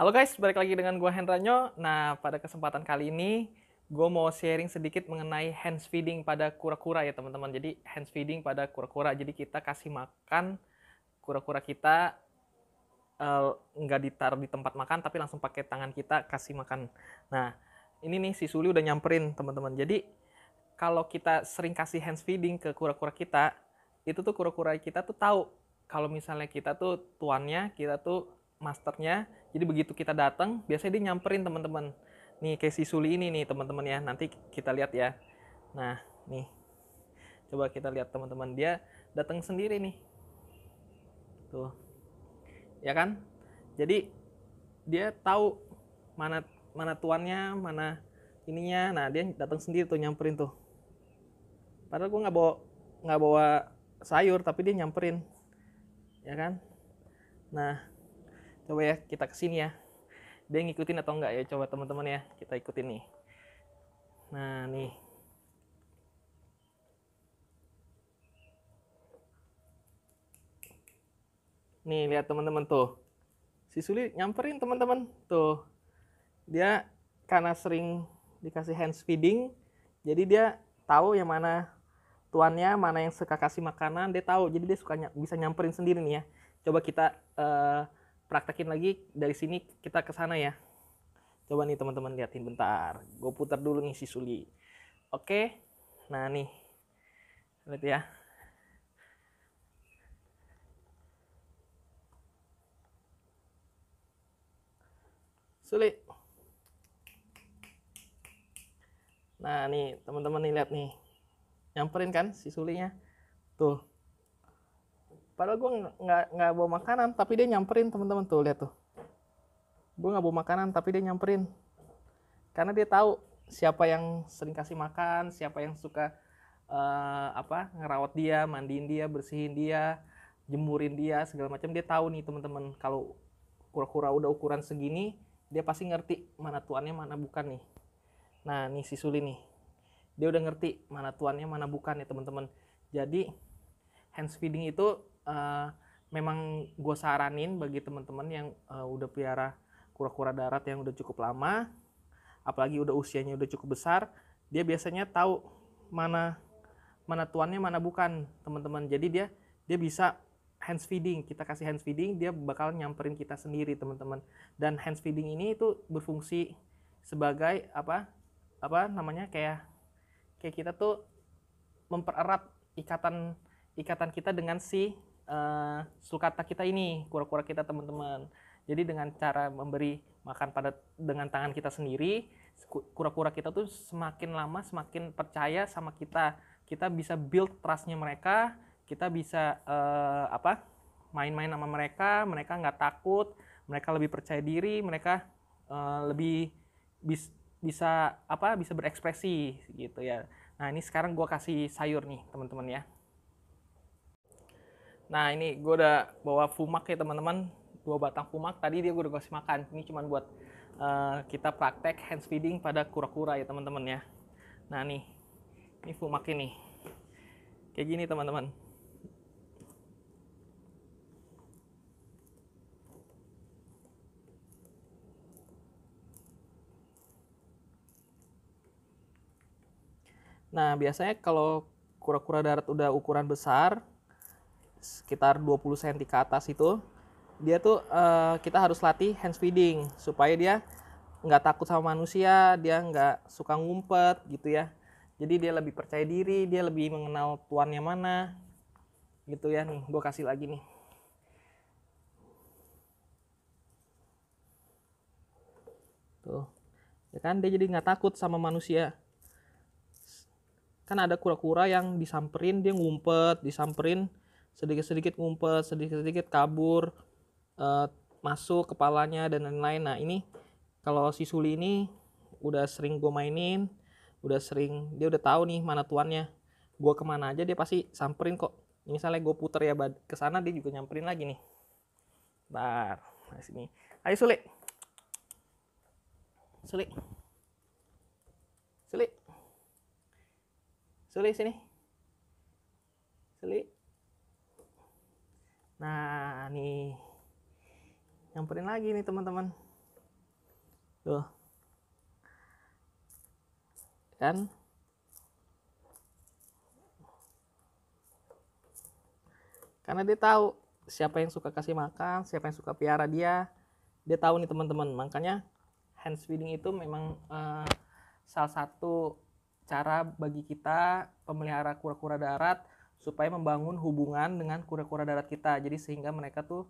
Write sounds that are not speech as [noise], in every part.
Halo guys, balik lagi dengan gue Hendranyo. Nah, pada kesempatan kali ini, gue mau sharing sedikit mengenai hands feeding pada kura-kura ya teman-teman. Jadi, hands feeding pada kura-kura. Jadi, kita kasih makan kura-kura kita eh, nggak uh, ditaruh di tempat makan, tapi langsung pakai tangan kita kasih makan. Nah, ini nih si Suli udah nyamperin teman-teman. Jadi, kalau kita sering kasih hands feeding ke kura-kura kita, itu tuh kura-kura kita tuh tahu kalau misalnya kita tuh tuannya, kita tuh masternya. Jadi begitu kita datang, biasanya dia nyamperin teman-teman. Nih kayak si Suli ini nih teman-teman ya. Nanti kita lihat ya. Nah, nih. Coba kita lihat teman-teman dia datang sendiri nih. Tuh. Ya kan? Jadi dia tahu mana mana tuannya, mana ininya. Nah, dia datang sendiri tuh nyamperin tuh. Padahal gue nggak bawa nggak bawa sayur tapi dia nyamperin. Ya kan? Nah, coba ya kita kesini ya dia ngikutin atau enggak ya coba teman-teman ya kita ikutin nih nah nih nih lihat teman-teman tuh si Suli nyamperin teman-teman tuh dia karena sering dikasih hand feeding jadi dia tahu yang mana tuannya mana yang suka kasih makanan dia tahu jadi dia suka ny bisa nyamperin sendiri nih ya coba kita uh, praktekin lagi dari sini kita ke sana ya coba nih teman-teman liatin bentar gue putar dulu nih si Suli oke nah nih lihat ya Suli nah nih teman-teman nih lihat nih nyamperin kan si Sulinya tuh padahal gue nggak nggak bawa makanan tapi dia nyamperin teman-teman tuh lihat tuh gue nggak bawa makanan tapi dia nyamperin karena dia tahu siapa yang sering kasih makan siapa yang suka uh, apa ngerawat dia mandiin dia bersihin dia jemurin dia segala macam dia tahu nih teman-teman kalau kura-kura udah ukuran segini dia pasti ngerti mana tuannya mana bukan nih nah nih si Suli nih dia udah ngerti mana tuannya mana bukan ya teman-teman jadi hands feeding itu Eh, memang gue saranin bagi teman-teman yang uh, udah piara kura-kura darat yang udah cukup lama, apalagi udah usianya udah cukup besar, dia biasanya tahu mana mana tuannya mana bukan teman-teman. Jadi dia dia bisa hands feeding kita kasih hands feeding dia bakal nyamperin kita sendiri teman-teman dan hands feeding ini itu berfungsi sebagai apa apa namanya kayak kayak kita tuh mempererat ikatan ikatan kita dengan si uh, eh, sulcata kita ini, kura-kura kita teman-teman. Jadi dengan cara memberi makan pada dengan tangan kita sendiri, kura-kura kita tuh semakin lama semakin percaya sama kita. Kita bisa build trustnya mereka, kita bisa uh, apa main-main sama mereka, mereka nggak takut, mereka lebih percaya diri, mereka uh, lebih bis, bisa apa bisa berekspresi gitu ya. Nah ini sekarang gue kasih sayur nih teman-teman ya. Nah ini gue udah bawa fumak ya teman-teman, dua batang fumak. Tadi dia gue udah kasih makan. Ini cuman buat uh, kita praktek hand feeding pada kura-kura ya teman-teman ya. Nah nih, ini fumak ini. Kayak gini teman-teman. Nah biasanya kalau kura-kura darat udah ukuran besar, sekitar 20 cm ke atas itu dia tuh uh, kita harus latih hand feeding supaya dia nggak takut sama manusia dia nggak suka ngumpet gitu ya jadi dia lebih percaya diri dia lebih mengenal tuannya mana gitu ya nih gue kasih lagi nih tuh ya kan dia jadi nggak takut sama manusia kan ada kura-kura yang disamperin dia ngumpet disamperin sedikit-sedikit ngumpet sedikit-sedikit kabur uh, masuk kepalanya dan lain-lain nah ini kalau si Suli ini udah sering gue mainin udah sering dia udah tahu nih mana tuannya gue kemana aja dia pasti samperin kok misalnya gue puter ya ke sana dia juga nyamperin lagi nih bar nah sini ayo Suli Suli Suli Suli sini Suli nah nih nyamperin lagi nih teman-teman tuh kan karena dia tahu siapa yang suka kasih makan siapa yang suka piara dia dia tahu nih teman-teman makanya hand feeding itu memang uh, salah satu cara bagi kita pemelihara kura-kura darat supaya membangun hubungan dengan kura-kura darat kita. Jadi sehingga mereka tuh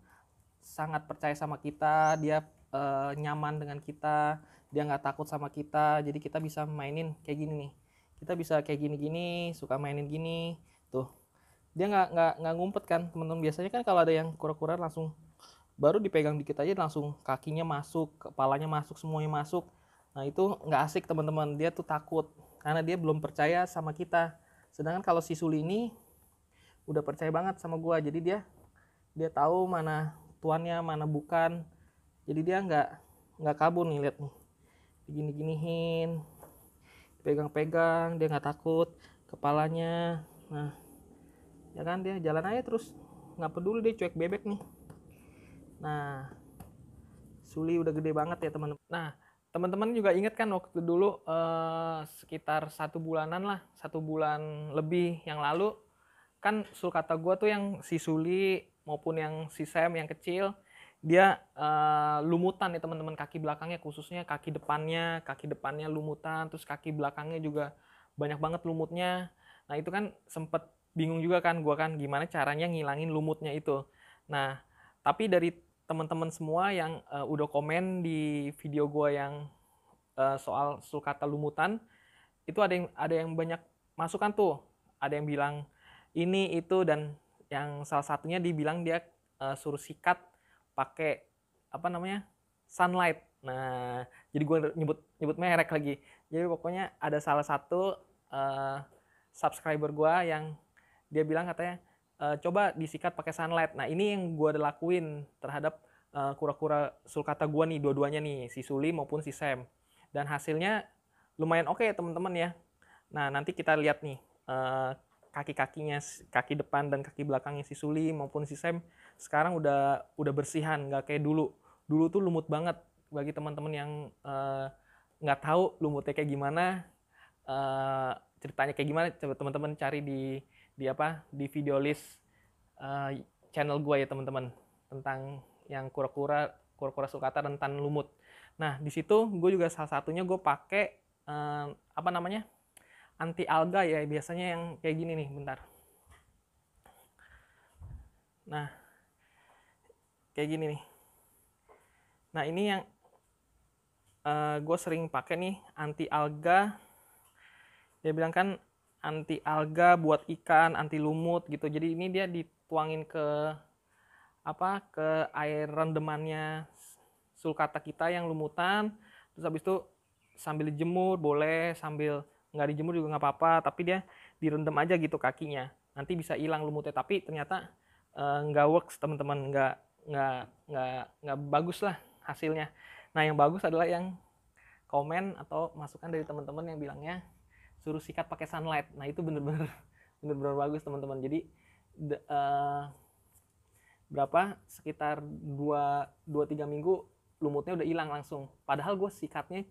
sangat percaya sama kita, dia uh, nyaman dengan kita, dia nggak takut sama kita. Jadi kita bisa mainin kayak gini nih. Kita bisa kayak gini-gini, suka mainin gini, tuh. Dia nggak nggak nggak ngumpet kan teman-teman. Biasanya kan kalau ada yang kura-kura langsung baru dipegang dikit aja langsung kakinya masuk, kepalanya masuk, semuanya masuk. Nah itu nggak asik teman-teman. Dia tuh takut karena dia belum percaya sama kita. Sedangkan kalau si Suli ini udah percaya banget sama gue jadi dia dia tahu mana tuannya mana bukan jadi dia nggak nggak kabur nih lihat nih gini-ginihin pegang-pegang dia nggak takut kepalanya nah ya kan dia jalan aja terus nggak peduli dia cuek bebek nih nah Suli udah gede banget ya teman-teman nah teman-teman juga ingat kan waktu dulu eh, sekitar satu bulanan lah satu bulan lebih yang lalu kan sulkata gue tuh yang si Suli maupun yang si Sam yang kecil dia uh, lumutan nih teman-teman kaki belakangnya khususnya kaki depannya kaki depannya lumutan terus kaki belakangnya juga banyak banget lumutnya nah itu kan sempet bingung juga kan gue kan gimana caranya ngilangin lumutnya itu nah tapi dari teman-teman semua yang uh, udah komen di video gue yang uh, soal sulcata lumutan itu ada yang ada yang banyak masukan tuh ada yang bilang ini itu dan yang salah satunya dibilang dia uh, suruh sikat pakai apa namanya sunlight nah jadi gue nyebut nyebut merek lagi jadi pokoknya ada salah satu uh, subscriber gue yang dia bilang katanya e, coba disikat pakai sunlight nah ini yang gue lakuin terhadap kura kura-kura sulcata gue nih dua-duanya nih si Suli maupun si Sam dan hasilnya lumayan oke okay, teman-teman ya nah nanti kita lihat nih uh, kaki-kakinya kaki depan dan kaki belakangnya si Suli maupun si Sam sekarang udah udah bersihan nggak kayak dulu dulu tuh lumut banget bagi teman-teman yang eh, nggak uh, tahu lumutnya kayak gimana uh, ceritanya kayak gimana coba teman-teman cari di di apa di video list uh, channel gue ya teman-teman tentang yang kura-kura kura-kura sukata rentan lumut nah di situ gue juga salah satunya gue pakai uh, apa namanya anti alga ya biasanya yang kayak gini nih bentar nah kayak gini nih nah ini yang uh, eh, gue sering pakai nih anti alga dia bilang kan anti alga buat ikan anti lumut gitu jadi ini dia dituangin ke apa ke air rendemannya sulcata kita yang lumutan terus habis itu sambil jemur boleh sambil nggak dijemur juga nggak apa-apa tapi dia direndam aja gitu kakinya nanti bisa hilang lumutnya tapi ternyata uh, nggak works teman-teman nggak nggak nggak nggak bagus lah hasilnya nah yang bagus adalah yang komen atau masukan dari teman-teman yang bilangnya suruh sikat pakai sunlight nah itu bener-bener [laughs] bener-bener bagus teman-teman jadi the, uh, eh, berapa sekitar 2 dua tiga minggu lumutnya udah hilang langsung padahal gue sikatnya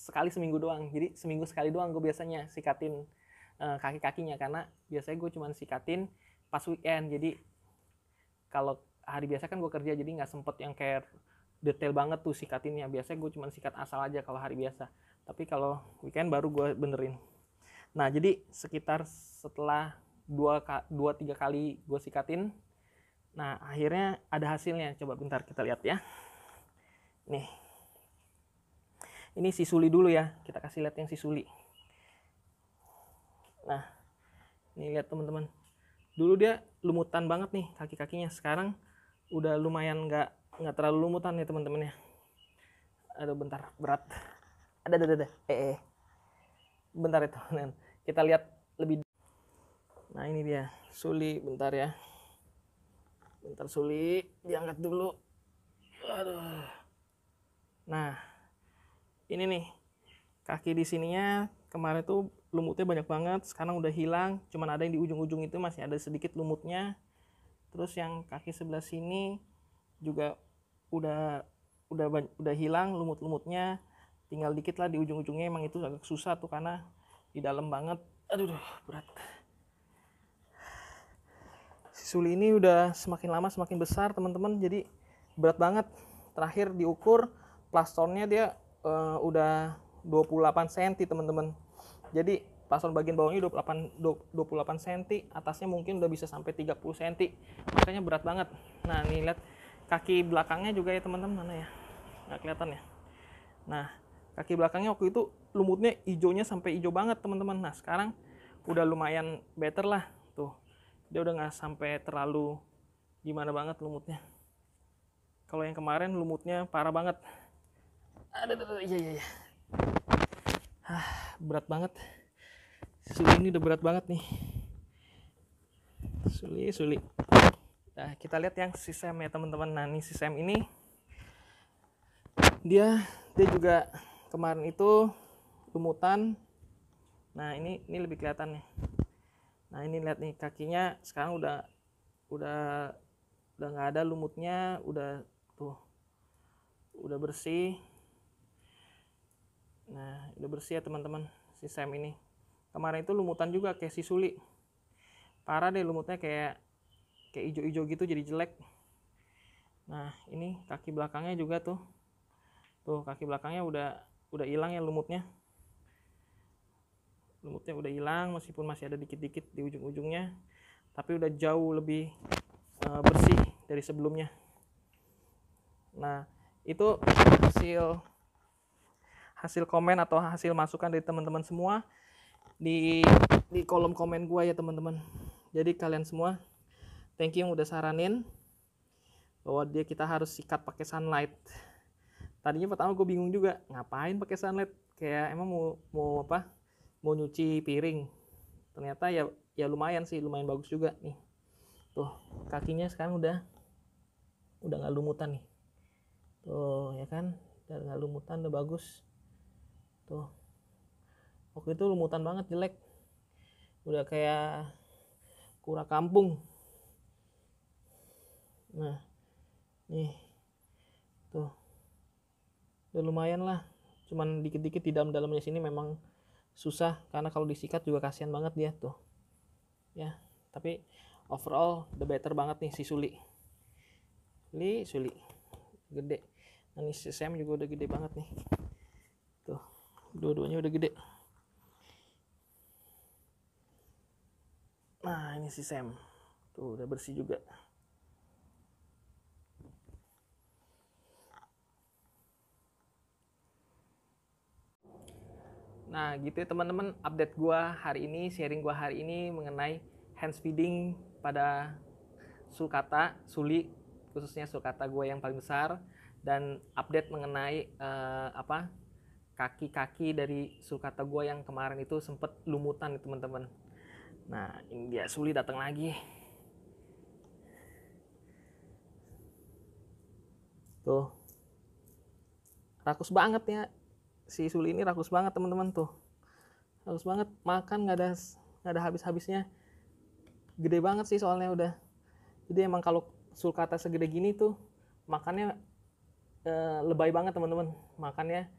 sekali seminggu doang jadi seminggu sekali doang gue biasanya sikatin uh, eh, kaki kakinya karena biasanya gue cuman sikatin pas weekend jadi kalau hari biasa kan gue kerja jadi nggak sempet yang kayak detail banget tuh sikatinnya biasanya gue cuman sikat asal aja kalau hari biasa tapi kalau weekend baru gue benerin nah jadi sekitar setelah dua dua tiga kali gue sikatin nah akhirnya ada hasilnya coba bentar kita lihat ya nih ini si Suli dulu ya kita kasih lihat yang si Suli nah ini lihat teman-teman dulu dia lumutan banget nih kaki-kakinya sekarang udah lumayan nggak nggak terlalu lumutan ya teman-teman ya aduh bentar berat ada ada ada eh, eh. bentar ya [laughs] kita lihat lebih nah ini dia Suli bentar ya bentar Suli diangkat dulu aduh nah ini nih kaki di sininya kemarin tuh lumutnya banyak banget sekarang udah hilang cuman ada yang di ujung-ujung itu masih ada sedikit lumutnya terus yang kaki sebelah sini juga udah udah udah hilang lumut-lumutnya tinggal dikit lah di ujung-ujungnya emang itu agak susah tuh karena di dalam banget aduh berat berat suli ini udah semakin lama semakin besar teman-teman jadi berat banget terakhir diukur plastonnya dia uh, udah 28 cm teman-teman. Jadi plafon bagian bawahnya 28 28 cm, atasnya mungkin udah bisa sampai 30 cm. Makanya berat banget. Nah, ini lihat kaki belakangnya juga ya teman-teman mana ya? Nggak kelihatan ya. Nah, kaki belakangnya waktu itu lumutnya hijaunya sampai hijau banget teman-teman. Nah, sekarang udah lumayan better lah tuh. Dia udah nggak sampai terlalu gimana banget lumutnya. Kalau yang kemarin lumutnya parah banget. Aduh, aduh, iya, iya, iya. Ah, berat banget. Suli ini udah berat banget nih. Suli, Suli. Nah, kita lihat yang sistem ya teman-teman. Nah, ini sistem ini dia dia juga kemarin itu lumutan. Nah, ini ini lebih kelihatan nih. Nah, ini lihat nih kakinya sekarang udah udah udah nggak ada lumutnya, udah tuh udah bersih nah udah bersih ya teman-teman si Sam ini kemarin itu lumutan juga kayak si Suli parah deh lumutnya kayak kayak ijo-ijo gitu jadi jelek nah ini kaki belakangnya juga tuh tuh kaki belakangnya udah udah hilang ya lumutnya lumutnya udah hilang meskipun masih ada dikit-dikit di ujung-ujungnya tapi udah jauh lebih eh, bersih dari sebelumnya nah itu hasil hasil komen atau hasil masukan dari teman-teman semua di di kolom komen gue ya teman-teman. Jadi kalian semua thank you yang udah saranin bahwa dia kita harus sikat pakai sunlight. Tadinya pertama gue bingung juga ngapain pakai sunlight kayak emang mau mau apa mau nyuci piring ternyata ya ya lumayan sih lumayan bagus juga nih tuh kakinya sekarang udah udah nggak lumutan nih tuh ya kan udah nggak lumutan udah bagus tuh gitu. waktu itu lumutan banget jelek udah kayak kura kampung nah nih tuh udah lumayan lah cuman dikit-dikit di dalam-dalamnya sini memang susah karena kalau disikat juga kasihan banget dia tuh ya tapi overall the better banget nih si Suli Li Suli gede dan nah, ini juga udah gede banget nih dua-duanya udah gede nah ini si Sam tuh udah bersih juga Nah gitu ya teman-teman update gua hari ini, sharing gua hari ini mengenai hand feeding pada sulcata, suli khususnya sulcata gua yang paling besar dan update mengenai uh, apa kaki-kaki dari sulcata gue yang kemarin itu sempet lumutan nih teman-teman nah ini dia sulit datang lagi tuh rakus banget ya si Suli ini rakus banget teman-teman tuh rakus banget makan nggak ada nggak ada habis-habisnya gede banget sih soalnya udah jadi emang kalau sulcata segede gini tuh makannya eh, lebay banget teman-teman makannya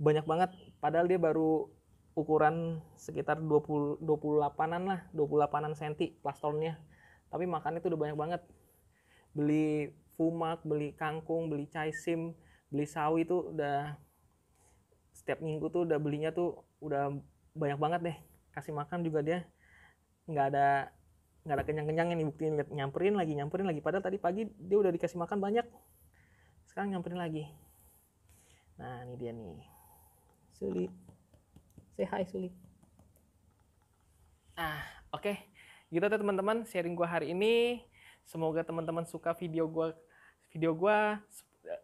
banyak banget padahal dia baru ukuran sekitar 20 28-an lah, 28-an senti plastonnya. Tapi makannya itu udah banyak banget. Beli fumak, beli kangkung, beli caisim, beli sawi itu udah setiap minggu tuh udah belinya tuh udah banyak banget deh. Kasih makan juga dia nggak ada nggak ada kenyang-kenyangnya nih buktiin lihat nyamperin lagi nyamperin lagi padahal tadi pagi dia udah dikasih makan banyak sekarang nyamperin lagi nah ini dia nih Sulit. Say hi Suli. Ah, oke. Okay. Gitu tuh teman-teman sharing gua hari ini. Semoga teman-teman suka video gua video gua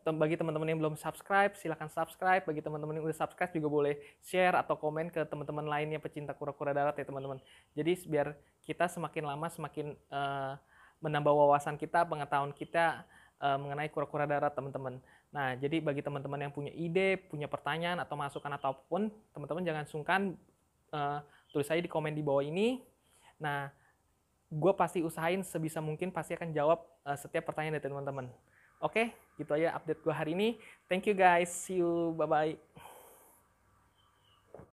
bagi teman-teman yang belum subscribe silahkan subscribe bagi teman-teman yang udah subscribe juga boleh share atau komen ke teman-teman lainnya pecinta kura-kura darat ya teman-teman jadi biar kita semakin lama semakin uh, menambah wawasan kita pengetahuan kita uh, mengenai kura-kura darat teman-teman Nah, jadi bagi teman-teman yang punya ide, punya pertanyaan atau masukan ataupun teman-teman jangan sungkan uh, tulis aja di komen di bawah ini. Nah, gue pasti usahain sebisa mungkin pasti akan jawab uh, setiap pertanyaan dari teman-teman. Oke, gitu aja update gue hari ini. Thank you guys, see you, bye-bye.